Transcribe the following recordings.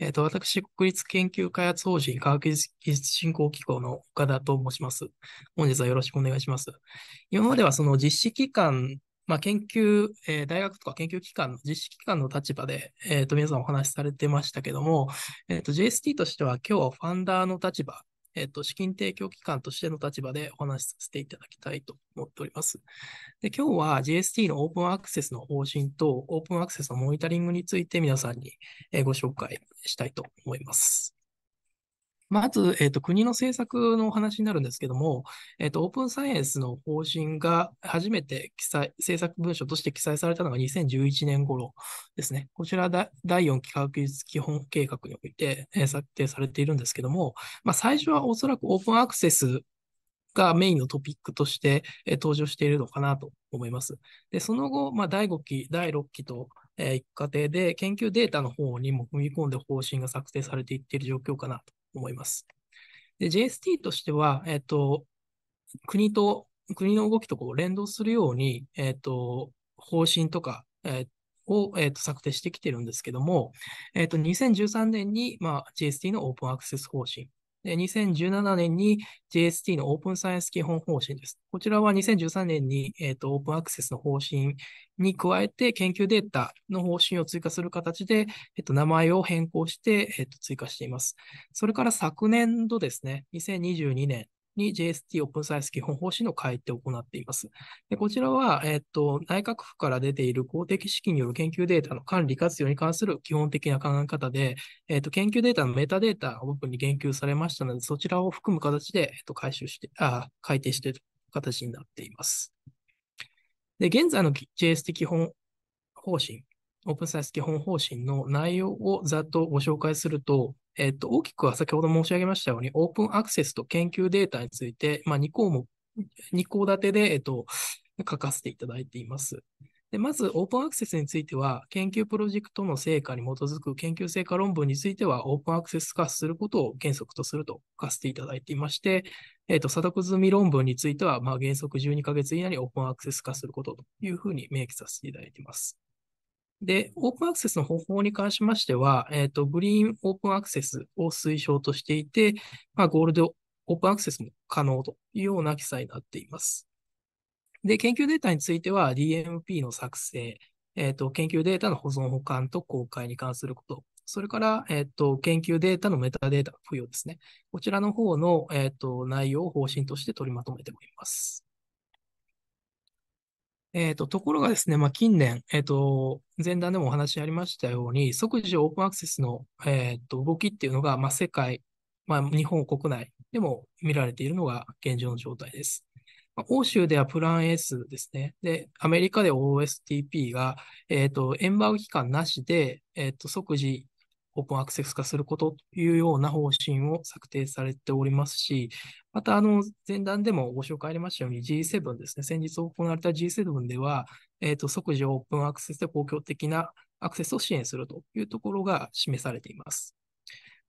えっ、ー、と、私、国立研究開発法人科学技術振興機構の岡田と申します。本日はよろしくお願いします。今まではその実施機関、まあ、研究、えー、大学とか研究機関の実施機関の立場で、えっ、ー、と、皆さんお話しされてましたけども、えっ、と、JST としては今日はファンダーの立場えっ、と、資金提供機関としての立場でお話しさせていただきたいと思っております。で、今日は GST のオープンアクセスの方針と、オープンアクセスのモニタリングについて皆さんにご紹介したいと思います。まず、えっ、ー、と、国の政策のお話になるんですけども、えっ、ー、と、オープンサイエンスの方針が初めて記載、政策文書として記載されたのが2011年頃ですね。こちら第4期科学技術基本計画において、えー、策定されているんですけども、まあ、最初はおそらくオープンアクセスがメインのトピックとして、えー、登場しているのかなと思います。で、その後、まあ、第5期、第6期と、えー、一過程で研究データの方にも踏み込んで方針が策定されていっている状況かなと思います。JST としては、えっ、と、国と、国の動きとこう連動するように、えっ、と、方針とか、えを、えーと、策定してきてるんですけども、えっ、ー、と、2013年に、まあ、JST のオープンアクセス方針で、2017年に JST のオープンサイエンス基本方針です。こちらは2013年に、えーと、オープンアクセスの方針に加えて研究データの方針を追加する形で、えーと、名前を変更して、えーと追加しています。それから昨年度ですね、2022年に JST オープンサイズ基本方針の改定を行っています。でこちらは、えっと、内閣府から出ている公的資金による研究データの管理活用に関する基本的な考え方で、えっと、研究データのメタデータを部分に言及されましたので、そちらを含む形で、えっと、回収して、あ改定している形になっています。で、現在の JST 基本方針、オープンサイズ基本方針の内容をざっとご紹介すると、えっと、大きくは先ほど申し上げましたように、オープンアクセスと研究データについて、まあ、2項目、2項立てで、えっと、書かせていただいています。でまず、オープンアクセスについては、研究プロジェクトの成果に基づく研究成果論文については、オープンアクセス化することを原則とすると書かせていただいていまして、えっ、ー、と、査読済み論文については、まあ、原則12ヶ月以内にオープンアクセス化することというふうに明記させていただいています。で、オープンアクセスの方法に関しましては、えっ、ー、と、グリーンオープンアクセスを推奨としていて、まあ、ゴールドオープンアクセスも可能というような記載になっています。で、研究データについては DMP の作成、えっ、ー、と、研究データの保存保管と公開に関すること、それから、えっ、ー、と、研究データのメタデータの付与ですね。こちらの方の、えっ、と、内容を方針として取りまとめております。えっ、ー、と、ところがですね、まあ、近年、えっ、ー、と、前段でもお話ありましたように、即時オープンアクセスの、えっ、ー、と動きっていうのが、まあ、世界、まあ、日本国内でも見られているのが現状の状態です。まあ、欧州ではプラン S ですね。で、アメリカで OSTP が、えっ、と、エンバーグ期間なしで、えっ、と、即時オープンアクセス化することというような方針を策定されておりますし、また、あの、前段でもご紹介ありましたように G7 ですね、先日行われた G7 では、えっ、ー、と、即時オープンアクセスで公共的なアクセスを支援するというところが示されています。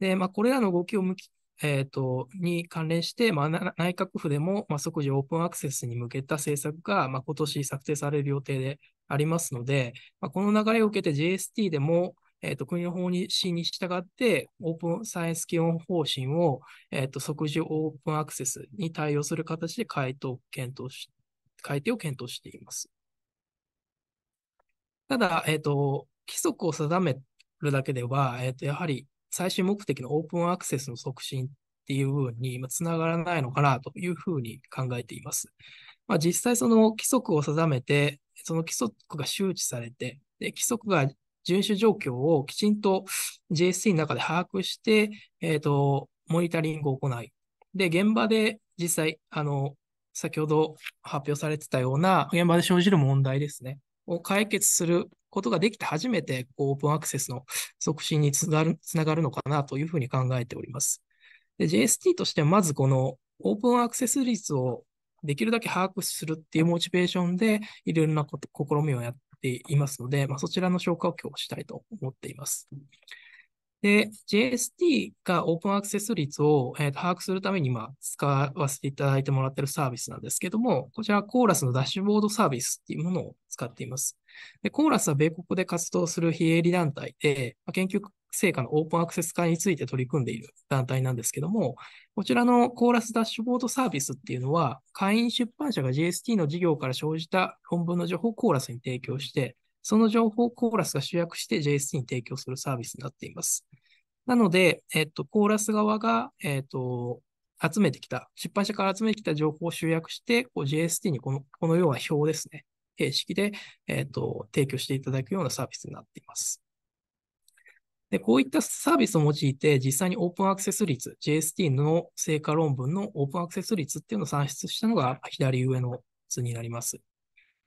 で、まあ、これらの動きを向き、えっ、ー、と、に関連して、まあ、内閣府でも、まあ、即時オープンアクセスに向けた政策が、まあ、今年策定される予定でありますので、まあ、この流れを受けて JST でも、えっ、ー、と、国の方に針に従って、オープンサイエンス基本方針を、えっ、ー、と、即時オープンアクセスに対応する形で回答検討し、改定を検討しています。ただ、えっ、ー、と、規則を定めるだけでは、えっ、と、やはり最終目的のオープンアクセスの促進っていう部分につながらないのかなというふうに考えています。まあ、実際その規則を定めて、その規則が周知されて、で規則が遵守状況をきちんと JST の中で把握して、えっ、ー、と、モニタリングを行い。で、現場で実際、あの、先ほど発表されてたような、現場で生じる問題ですね、を解決することができて初めて、こう、オープンアクセスの促進につながるつながるのかなというふうに考えております。で、JST としてはまずこのオープンアクセス率をできるだけ把握するっていうモチベーションで、いろいろなこと試みをやっていますので、まあ、そちらの消化を今日したいと思っています。で、JST がオープンアクセス率を、えー、把握するために今使わせていただいてもらっているサービスなんですけども、こちらはコーラスのダッシュボードサービスっていうものを使っています。で、コーラスは米国で活動する非営利団体で、研究成果のオープンアクセス化について取り組んでいる団体なんですけども、こちらのコーラスダッシュボードサービスっていうのは、会員出版社が j s t の事業から生じた論文の情報コーラスに提供して、その情報コーラスが主役して JST に提供するサービスになっています。なので、えっと、コーラス側が、えっと、集めてきた、出版社から集めてきた情報を集約して、JST にこの、このような表ですね。形式で、えっ、ー、と、提供していただくようなサービスになっています。で、こういったサービスを用いて、実際にオープンアクセス率、JST の成果論文のオープンアクセス率っていうのを算出したのが左上の図になります。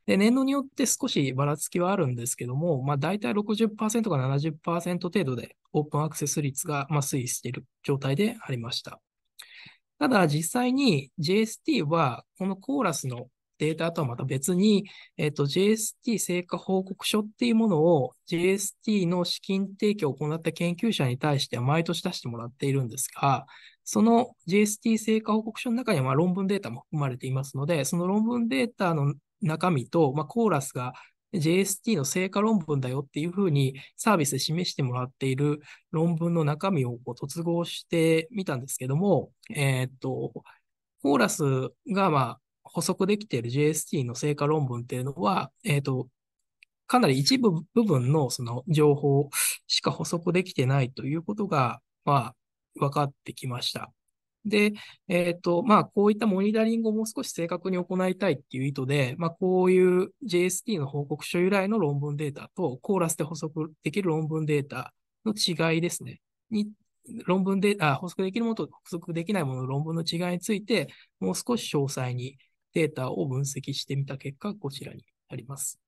で、年度によって少しばらつきはあるんですけども、まあ大体60%か70%程度でオープンアクセス率がま推移している状態でありました。ただ実際に JST はこのコーラスのデータとはまた別に、えっ、と、JST 成果報告書っていうものを JST の資金提供を行った研究者に対しては毎年出してもらっているんですが、その JST 成果報告書の中にはま論文データも含まれていますので、その論文データの中身と、まコーラスが JST の成果論文だよっていうふうにサービスで示してもらっている論文の中身をこう突合してみたんですけども、えっ、と、コーラスが、ま補足できている JST の成果論文っていうのは、えっ、ー、と、かなり一部部分のその情報しか補足できてないということが、まあ、分かってきました。で、えっ、ー、と、まあ、こういったモニタリングをもう少し正確に行いたいっていう意図で、まあ、こういう JST の報告書由来の論文データと、コーラスで補足できる論文データの違いですね。に論文ータ、補足できるものと補足できないものの論文の違いについて、もう少し詳細にデータを分析してみた結果、こちらになります。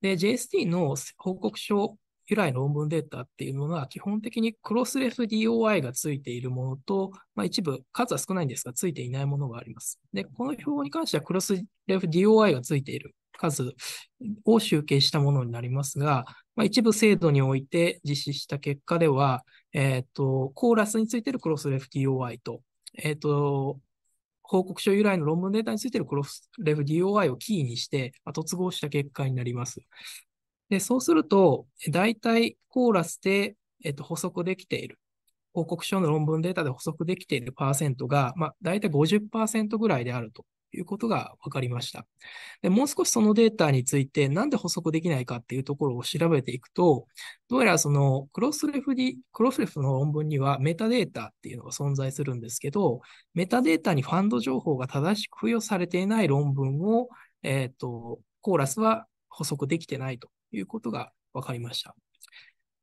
で、JST の報告書由来の論文データっていうのは、基本的にクロスレフ DOI がついているものと、まあ、一部、数は少ないんですが、ついていないものがあります。で、この表に関しては、クロスレフ DOI がついている数を集計したものになりますが、まあ、一部制度において実施した結果では、えっ、ー、と、コーラスについているクロスレフ DOI と、えっ、ー、と、報告書由来の論文データについてるクロスレフ DOI をキーにして、まあ、突合した結果になります。で、そうすると、大体コーラスで、えっと、補足できている。報告書の論文データで補足できているパーセントが、まあ、大体50%ぐらいであるということが分かりました。でもう少しそのデータについて、なんで補足できないかっていうところを調べていくと、どうやらそのクロスレフに、クロスレフの論文にはメタデータっていうのが存在するんですけど、メタデータにファンド情報が正しく付与されていない論文を、えっ、ー、と、コーラスは補足できてないということが分かりました。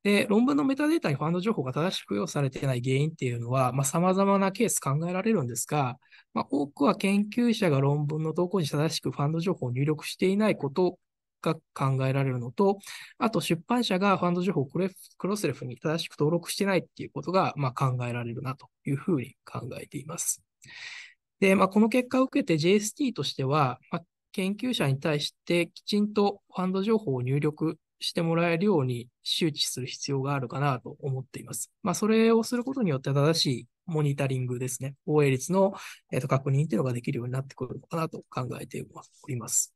で、論文のメタデータにファンド情報が正しく付与されていない原因っていうのは、まあ、様々なケース考えられるんですが、まあ、多くは研究者が論文の投稿に正しくファンド情報を入力していないことが考えられるのと、あと出版社がファンド情報をクロスレフに正しく登録してないっていうことが、まあ、考えられるなというふうに考えています。で、まあ、この結果を受けて JST としては、まあ、研究者に対してきちんとファンド情報を入力してもらえるように周知する必要があるかなと思っています。まあ、それをすることによって正しいモニタリングですね、防衛率の、えー、と確認というのができるようになってくるのかなと考えております。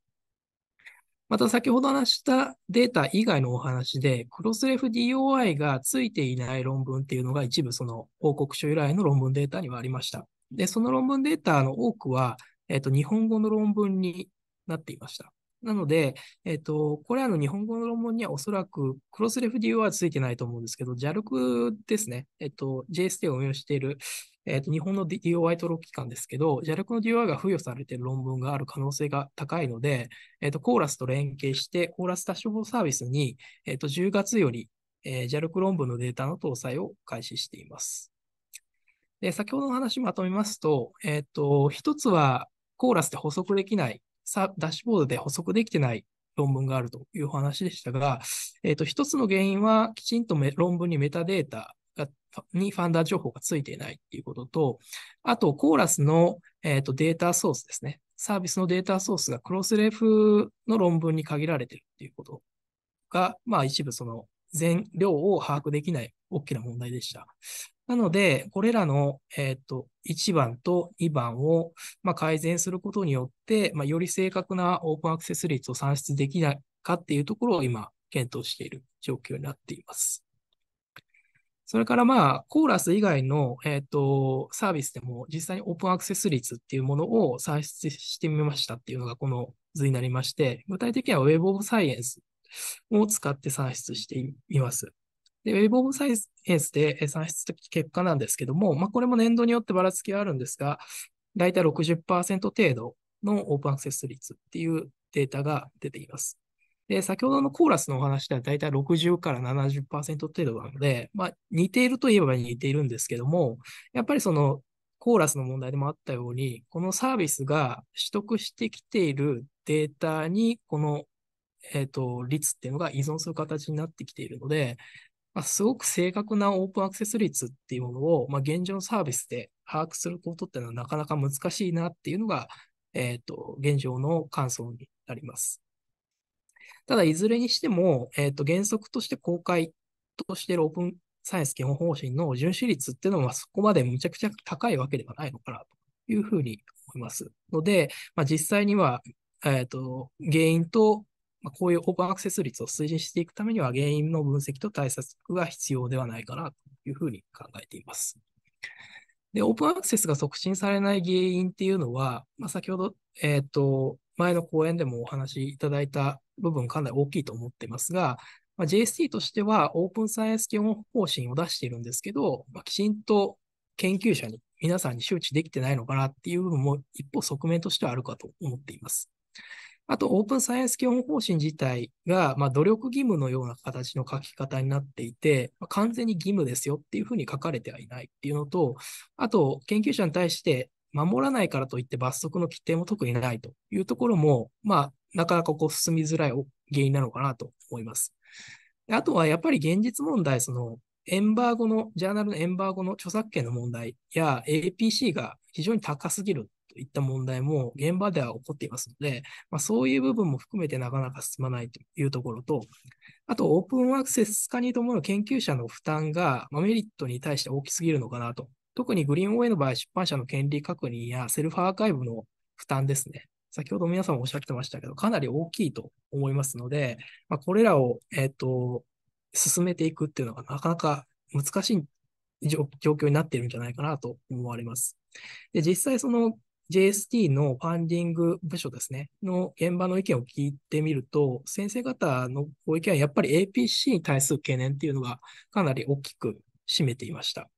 また先ほど話したデータ以外のお話で、クロスレフ DOI がついていない論文っていうのが一部その報告書由来の論文データにはありました。で、その論文データの多くは、えっ、ー、と、日本語の論文になっていました。なので、えっ、ー、と、これあの日本語の論文にはおそらくクロスレフ DU はついてないと思うんですけど、JALC ですね。えっ、ー、と、JST を運用している、えっ、ー、と、日本の DOI 登録機関ですけど、JALC の DOI が付与されている論文がある可能性が高いので、えっ、と、コーラスと連携して、コーラス多少サービスに、えっ、と、10月より、えー、JALC 論文のデータの搭載を開始しています。で、先ほどの話まとめますと、えっ、と、一つは、コーラスで補足できないさダッシュボードで補足できてない論文があるという話でしたが、えっ、ー、と、一つの原因は、きちんと論文にメタデータがにファンダー情報がついていないということと、あと、コーラスの、えーと、データソースですね。サービスのデータソースがクロスレフの論文に限られているということが、まあ一部その全量を把握できない大きな問題でした。なので、これらの、えっ、ー、と、1番と2番を、まあ、改善することによって、まあ、より正確なオープンアクセス率を算出できないかっていうところを今、検討している状況になっています。それからまあ、コーラス以外の、えっ、ー、と、サービスでも実際にオープンアクセス率っていうものを算出してみましたっていうのがこの図になりまして、具体的には Web of Science を使って算出しています。で、ウェブオブサイエンスで算出的結果なんですけども、まあ、これも年度によってばらつきはあるんですが、だいたい60%程度のオープンアクセス率っていうデータが出ています。で、先ほどのコーラスのお話ではだいたい60から70%程度なので、まあ、似ているといえば似ているんですけども、やっぱりそのコーラスの問題でもあったように、このサービスが取得してきているデータに、この、えっ、ー、と、率っていうのが依存する形になってきているので、まあ、すごく正確なオープンアクセス率っていうものを、まあ、現状のサービスで把握することっていうのはなかなか難しいなっていうのが、えっ、ー、と、現状の感想になります。ただ、いずれにしても、えっ、ー、と、原則として公開としているオープンサイエンス基本方針の遵守率っていうのはそこまでむちゃくちゃ高いわけではないのかなというふうに思います。ので、まあ、実際には、えっ、ー、と、原因とまあ、こういうオープンアクセス率を推進していくためには、原因の分析と対策が必要ではないかなというふうに考えています。で、オープンアクセスが促進されない原因っていうのは、まあ、先ほど、えっ、ー、と、前の講演でもお話しいただいた部分、かなり大きいと思ってますが、まあ、JST としてはオープンサイエンス基本方針を出しているんですけど、まあ、きちんと研究者に、皆さんに周知できてないのかなっていう部分も一方側面としてはあるかと思っています。あと、オープンサイエンス基本方針自体が、まあ、努力義務のような形の書き方になっていて、まあ、完全に義務ですよっていうふうに書かれてはいないっていうのと、あと、研究者に対して、守らないからといって罰則の規定も特にないというところも、まあ、なかなかこう進みづらい原因なのかなと思います。あとはやっぱり現実問題、そのエンバーゴの、ジャーナルのエンバーゴの著作権の問題や APC が非常に高すぎるといった問題も現場では起こっていますので、まあ、そういう部分も含めてなかなか進まないというところと、あとオープンアクセス化に伴う研究者の負担が、まメリットに対して大きすぎるのかなと。特にグリーンウェイの場合、出版社の権利確認やセルフアーカイブの負担ですね。先ほど皆さんもおっしゃってましたけど、かなり大きいと思いますので、まあ、これらを、えっ、ー、と、進めていくっていうのがなかなか難しい状況になっているんじゃないかなと思われます。で、実際その JST のファンディング部署ですね、の現場の意見を聞いてみると、先生方のご意見はやっぱり APC に対する懸念っていうのがかなり大きく占めていました。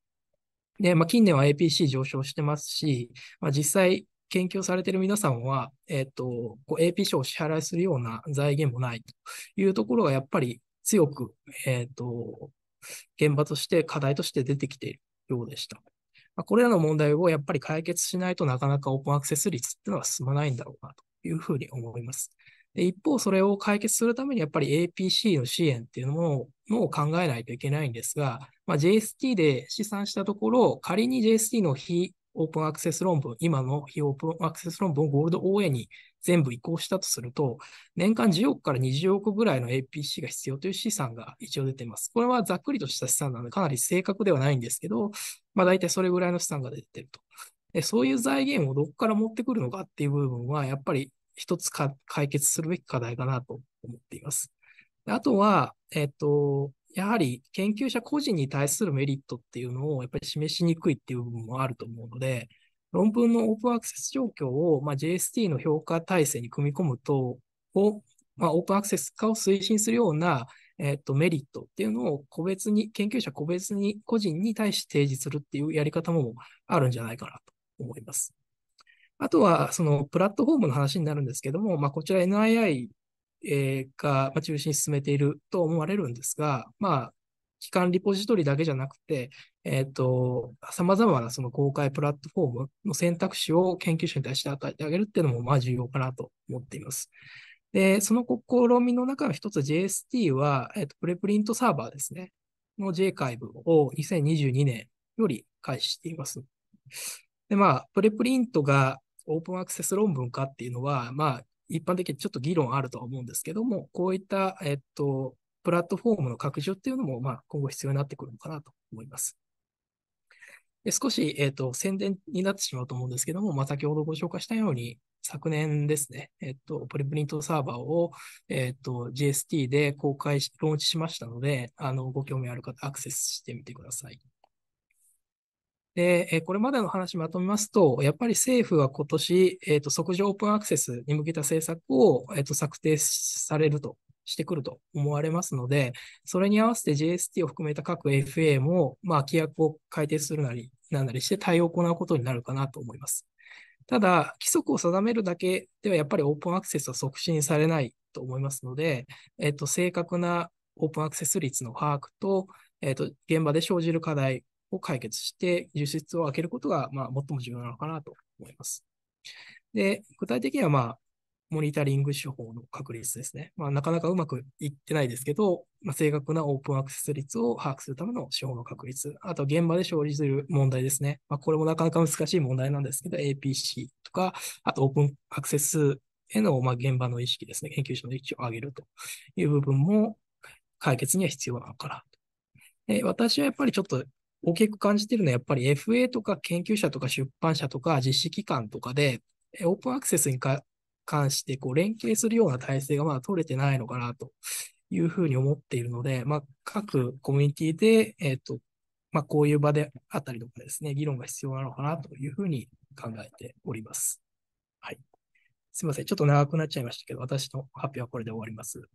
で、まあ、近年は APC 上昇してますし、まあ、実際研究されている皆さんは、えっ、ー、と、APC を支払いするような財源もないというところがやっぱり強く、えっ、ー、と、現場として課題として出てきているようでした。まあ、これらの問題をやっぱり解決しないとなかなかオープンアクセス率っていうのは進まないんだろうなというふうに思います。で一方、それを解決するためにやっぱり APC の支援っていうものを考えないといけないんですが、まあ、JST で試算したところ、仮に JST の非オープンアクセス論文、今の非オープンアクセス論文をゴールド OA に全部移行したとすると、年間10億から20億ぐらいの APC が必要という資産が一応出ています。これはざっくりとした資産なので、かなり正確ではないんですけど、まあ大体それぐらいの資産が出てると。でそういう財源をどこから持ってくるのかっていう部分は、やっぱり一つ解決するべき課題かなと思っています。あとは、えっと、やはり研究者個人に対するメリットっていうのをやっぱり示しにくいっていう部分もあると思うので、論文のオープンアクセス状況を、まあ、JST の評価体制に組み込むと、をまあ、オープンアクセス化を推進するような、えっとメリットっていうのを個別に、研究者個別に、個人に対して提示するっていうやり方もあるんじゃないかなと思います。あとは、そのプラットフォームの話になるんですけども、まあ、こちら NII えー、が、まあ、中心に進めていると思われるんですが、まあ、機関リポジトリだけじゃなくて、えっ、ー、と、ざまなその公開プラットフォームの選択肢を研究者に対して与えてあげるっていうのも、まあ、重要かなと思っています。で、その試みの中の一つ JST は、えっ、ー、と、プレプリントサーバーですね、の J 解部を2022年より開始しています。で、まあ、プレプリントがオープンアクセス論文かっていうのは、まあ、一般的にちょっと議論あるとは思うんですけども、こういった、えっと、プラットフォームの拡充っていうのも、まあ、今後必要になってくるのかなと思います。で少し、えっと、宣伝になってしまうと思うんですけども、まあ、先ほどご紹介したように、昨年ですね、えっと、プリプリントサーバーを、えっと、JST で公開し、ローンチしましたので、あの、ご興味ある方、アクセスしてみてください。で、これまでの話まとめますと、やっぱり政府は今年、えっ、ー、と、即時オープンアクセスに向けた政策を、えっ、ー、と、策定されるとしてくると思われますので、それに合わせて JST を含めた各 FA も、まあ、規約を改定するなり、なんなりして対応を行うことになるかなと思います。ただ、規則を定めるだけではやっぱりオープンアクセスは促進されないと思いますので、えっと、正確なオープンアクセス率の把握と、えっと、現場で生じる課題を解決して、流出を開けることが、まあ、最も重要なのかなと思います。で、具体的には、まあ、モニタリング手法の確率ですね。まあ、なかなかうまくいってないですけど、まあ、正確なオープンアクセス率を把握するための手法の確率。あと、現場で生じする問題ですね。まあ、これもなかなか難しい問題なんですけど、APC とか、あと、オープンアクセスへの、まあ、現場の意識ですね。研究者の意識を上げるという部分も解決には必要なのかなと。私はやっぱりちょっと大きく感じているのはやっぱり FA とか研究者とか出版社とか実施機関とかで、オープンアクセスに関してこう連携するような体制がまだ取れてないのかなというふうに思っているので、まあ、各コミュニティで、えっ、ー、と、まあ、こういう場であったりとかですね、議論が必要なのかなというふうに考えております。はい。すみません。ちょっと長くなっちゃいましたけど、私の発表はこれで終わります。